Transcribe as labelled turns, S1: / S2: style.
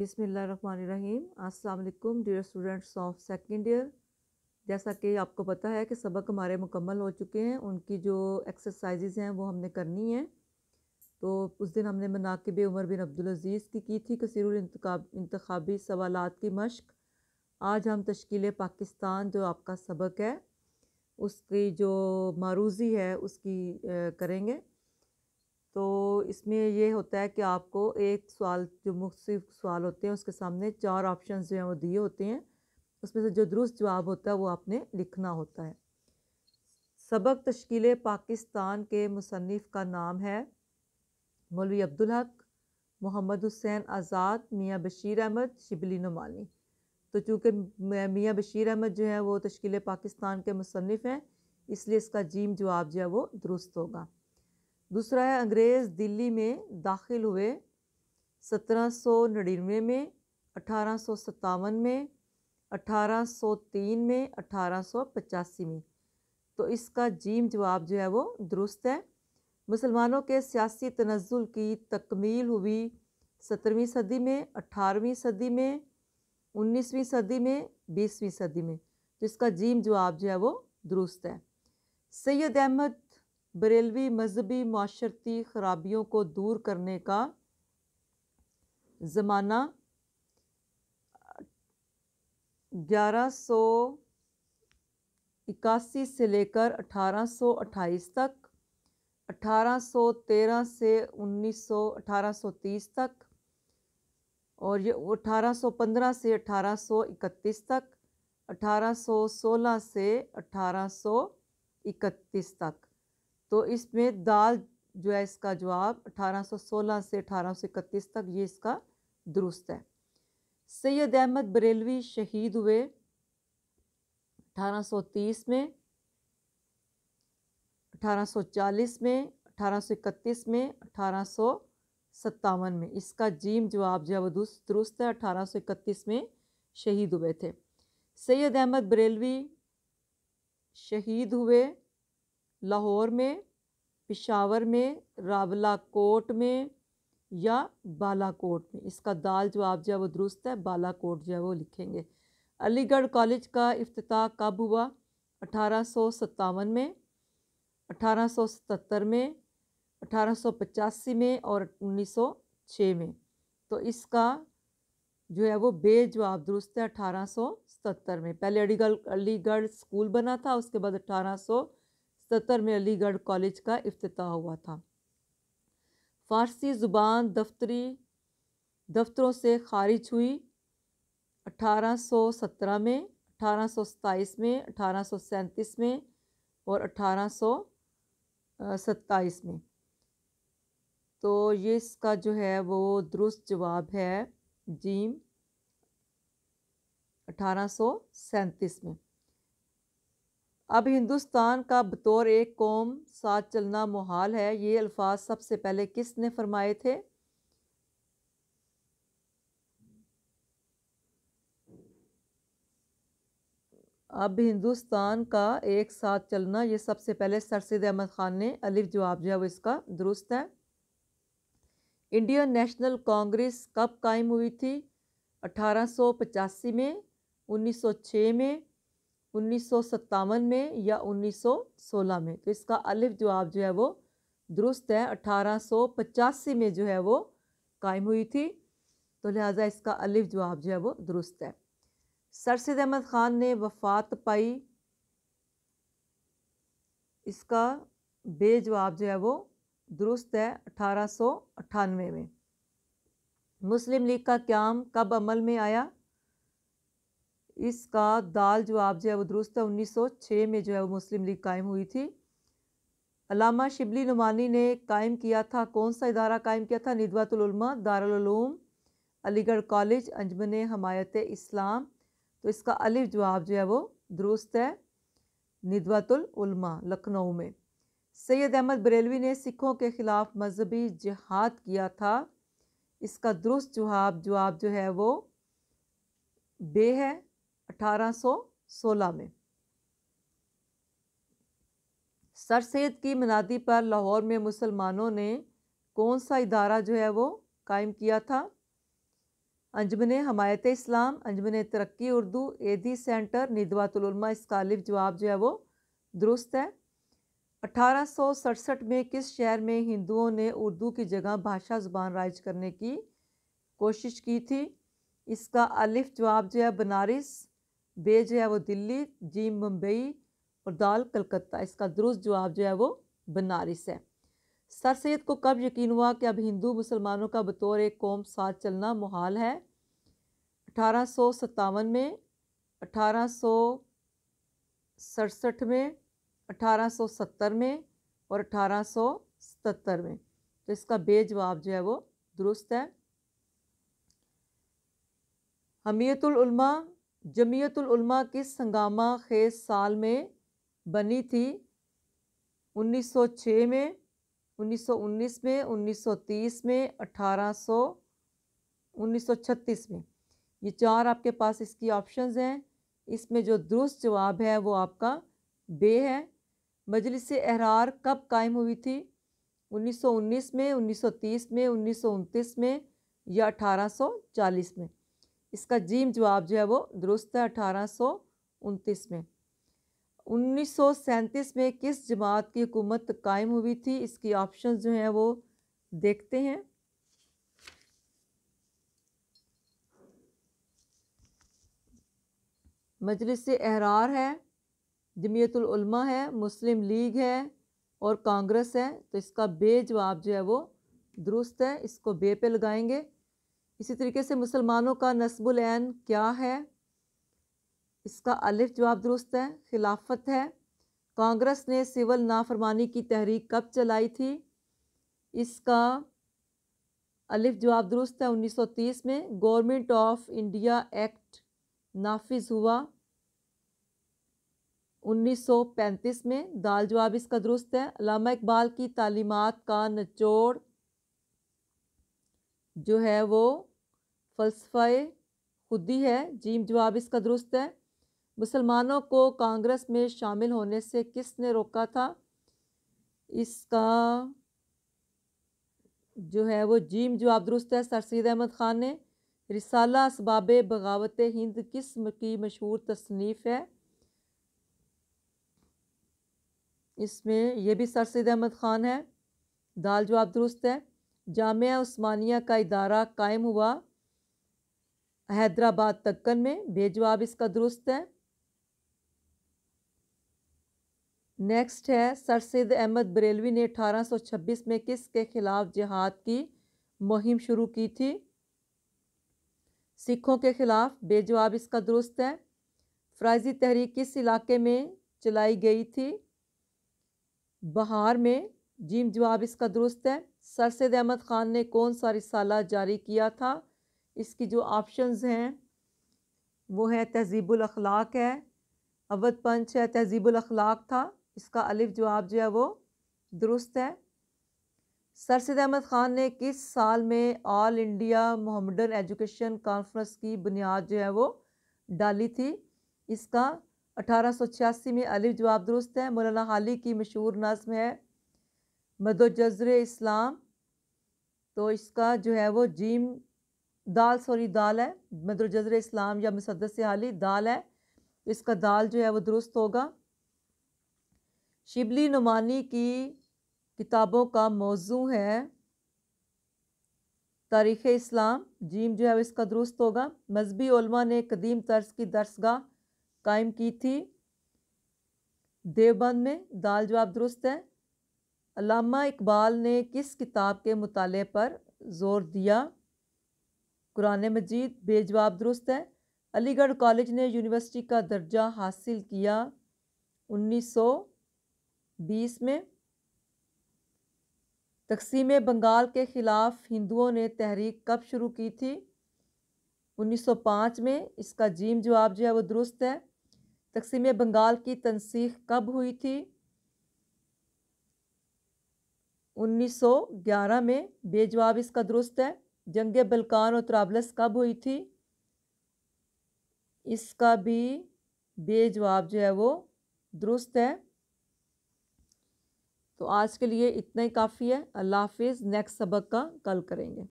S1: बिसमीम अस्सलाम dear students of second year जैसा कि आपको पता है कि सबक हमारे मुकम्मल हो चुके हैं उनकी जो एक्सरसाइज हैं वो हमने करनी है तो उस दिन हमने मनाकब उमर बिन अब्दुलज़ीज़ की की थी कसर इंतबी सवाल की मश्क आज हम तश्ल पाकिस्तान जो आपका सबक है उसकी जो मारूज़ी है उसकी करेंगे तो इसमें ये होता है कि आपको एक सवाल जो मुख्तफ सवाल होते हैं उसके सामने चार ऑप्शन जो हैं वो दिए होते हैं उसमें से जो दुरुस्त जवाब होता है वो आपने लिखना होता है सबक तश्कील पाकिस्तान के मुसनफ़ का नाम है मौलवी अब्दुल हक मोहम्मद हुसैन आज़ाद मियाँ बशीर अहमद शिबली नुमानी तो चूँकि मियाँ बशीर अहमद जो है वो तश्कील पाकिस्तान के मुसनफ़ हैं इसलिए इसका जीम जवाब जो है वो दुरुस्त होगा दूसरा है अंग्रेज़ दिल्ली में दाखिल हुए सत्रह में अठारह में 1803 में पचासी में तो इसका जीम जवाब जो है वो दुरुस्त है मुसलमानों के सियासी तनज़ुल की तकमील हुई सत्रहवीं सदी में अठारहवीं सदी में उन्नीसवीं सदी में बीसवीं सदी में जिसका जीम जवाब जो है वो दुरुस्त है सैयद अहमद बरेलवी मजहबी माशरती खराबियों को दूर करने का ज़माना ग्यारह सौ इक्यासी से लेकर अठारह सौ अट्ठाईस तक अठारह सौ तेरह से उन्नीस सौ अठारह सौ तीस तक और ये अठारह सौ पंद्रह से अठारह सौ इकतीस तक अठारह सौ सोलह से अठारह सौ इकतीस तक तो इसमें दाल जो है इसका जवाब 1816 से 1831 तक ये इसका दुरुस्त है सैयद अहमद बरेलवी शहीद हुए 1830 में 1840 में 1831 में अठारह में इसका जीम जवाब जो है वो दुरुस्त है अठारह में शहीद हुए थे सैयद अहमद बरेलवी शहीद हुए लाहौर में पिशावर में रावला कोट में या बालाकोट में इसका दाल जवाब जो है वो दुरुस्त है बालाकोट जो है वो लिखेंगे अलीगढ़ कॉलेज का अफ्ताह कब हुआ अठारह में अठारह में अठारह में और 1906 में तो इसका जो है वो बेजवाब दुरुस्त है अठारह में पहले अलीगढ़ अलीगढ़ स्कूल बना था उसके बाद अठारह सत्तर में अलीगढ़ कॉलेज का अफ्ताह हुआ था फ़ारसी ज़ुबान दफ्तरी दफ्तरों से खारिज हुई 1817 में सत्ताईस में सैंतीस में और सत्ताईस में तो ये इसका जो है वो दुरुस्त जवाब है जीम अठारह में अब हिंदुस्तान का बतौर एक कौम साथ चलना मुहाल है ये अल्फाज सबसे पहले किसने फरमाए थे अब हिंदुस्तान का एक साथ चलना ये सबसे पहले सरसद अहमद ख़ान ने अलिफ जवाब जो है वो इसका दुरुस्त है इंडियन नेशनल कांग्रेस कब कायम हुई थी पचासी में 1906 में उन्नीस में या 1916 में तो इसका अलिफ जवाब जो है वो दुरुस्त है अठारह में जो है वो कायम हुई थी तो लिहाजा इसका अलिफ जवाब जो है वो दुरुस्त है सर सद अहमद ख़ान ने वफात पाई इसका बे जवाब जो है वो दुरुस्त है अठारह में मुस्लिम लीग का क्याम कब अमल में आया इसका दाल जवाब जो है वो दुरुस्त है छः में जो है वो मुस्लिम लीग कायम हुई थी अलामा शिबली नुमानी ने कायम किया था कौन सा इदारा कायम किया था निदवातुलमा दारूम अलीगढ़ कॉलेज अंजमन हमायत इस्लाम तो इसका अलिफ जवाब जो है वो दुरुस्त है निदवातुलमा लखनऊ में सैयद अहमद बरेलवी ने सिखों के ख़िलाफ़ मजहबी जहाद किया था इसका दुरुस्त जवाब जवाब जो है वो बे है 1816 में सर सैद की मनादी पर लाहौर में मुसलमानों ने कौन सा इदारा जो है वो कायम किया था अंजमन हमायत इस्लाम अंजमन तरक्की उर्दू एदी सेंटर निदवातुलमा इसका अलिफ जवाब जो है वो दुरुस्त है अठारह में किस शहर में हिंदुओं ने उर्दू की जगह भाषा ज़ुबान राइज करने की कोशिश की थी इसका अलिफ जवाब जो है बनारस बे जो है वो दिल्ली जी मुंबई और दाल कलकत्ता इसका दुरुस्त जवाब जो है वो बनारस है सर सैद को कब यकीन हुआ कि अब हिंदू मुसलमानों का बतौर एक कौम साथ चलना मुहाल है अठारह में अठारह सड़सठ में सत्तर में और सतर में तो इसका बेजवाब जो है वो दुरुस्त है हमीयतुलमा जमीयतलमा किस संगामा खेज साल में बनी थी 1906 में 1919 में 1930 में 1800 1936 में ये चार आपके पास इसकी ऑप्शंस हैं इसमें जो दुरुस्त जवाब है वो आपका बे है मजलिस एहरार कब कायम हुई थी 1919 में 1930 में उन्नीस में या 1840 में इसका जीम जवाब जो है वो दुरुस्त है अठारह में उन्नीस में किस जमात की हुकूमत कायम हुई थी इसकी ऑप्शन जो हैं वो देखते हैं मजलिस एहरार है जमीतलमा है मुस्लिम लीग है और कांग्रेस है तो इसका बे जवाब जो है वो दुरुस्त है इसको बे पे लगाएंगे इसी तरीके से मुसलमानों का नस्बुलैन क्या है इसका अलिफ जवाब दुरुस्त है खिलाफत है कांग्रेस ने सिविल नाफरमानी की तहरीक कब चलाई थी इसका अलिफ जवाब दुरुस्त है 1930 में गवर्नमेंट ऑफ इंडिया एक्ट नाफिज हुआ 1935 में दाल जवाब इसका दुरुस्त है अलामा इकबाल की तालीमत का नचोड़ जो है वो फ़लसफ़ा खुदी है जीम जवाब इसका दुरुस्त है मुसलमानों को कांग्रेस में शामिल होने से किसने रोका था इसका जो है वो जीम जवाब दुरुस्त है सर सैद अहमद ख़ान ने रिसाला इसबाब बगावत हिंद किस की मशहूर तसनीफ़ है इसमें यह भी सर सैद अहमद ख़ान है दाल जवाब दुरुस्त है जामिया उस्मानिया का इदारा कायम हुआ हैदराबाद तक्कन में बेजवाब इसका दुरुस्त है नेक्स्ट है सर सैद अहमद बरेलवी ने 1826 में किस के खिलाफ जिहाद की मुहिम शुरू की थी सिखों के खिलाफ बेजवाब इसका दुरुस्त है फ्राइजी तहरीक किस इलाके में चलाई गई थी बहार में जीम जवाब इसका दुरुस्त है सर सैद अहमद ख़ान ने कौन सा रिसाला जारी किया था इसकी जो ऑप्शंस हैं वो है तहजीबल अखलाक है अवध पंच है तहजीबल अखलाक था इसका अलिफ जवाब जो है वो दुरुस्त है सर सद अहमद ख़ान ने किस साल में all India Mohammedan education conference की बुनियाद जो है वो डाली थी इसका 1886 में अलिफ जवाब दुरुस्त है मौलाना हाली की मशहूर नज़म है मदोज़र इस्लाम तो इसका जो है वो जीम दाल सॉरी दाल है मदरजर इस्लाम या मुसदस हाली दाल है इसका दाल जो है वो दुरुस्त होगा शिबली नुमानी की किताबों का मौजू है तारीख़ इस्लाम जीम जो है वो इसका दुरुस्त होगा मजहबी ने कदीम तर्स की दरसगाह कायम की थी देवबंद में दाल जवाब दुरुस्त है अलामा इकबाल ने किस किताब के मुताले पर ज़ोर दिया कुरान मजीद बेजवाब दुरुस्त है अलीगढ़ कॉलेज ने यूनिवर्सिटी का दर्जा हासिल किया 1920 में तकसीम बंगाल के ख़िलाफ़ हिंदुओं ने तहरीक कब शुरू की थी 1905 में इसका जीम जवाब जो है वो दुरुस्त है तकसीम बंगाल की तनसीख कब हुई थी 1911 में बेजवाब इसका दुरुस्त है जंग बलकान और त्राबलस कब हुई थी इसका भी बेजवाब जो है वो दुरुस्त है तो आज के लिए इतना ही काफ़ी है अल्लाह हाफिज़ नेक्स्ट सबक का कल करेंगे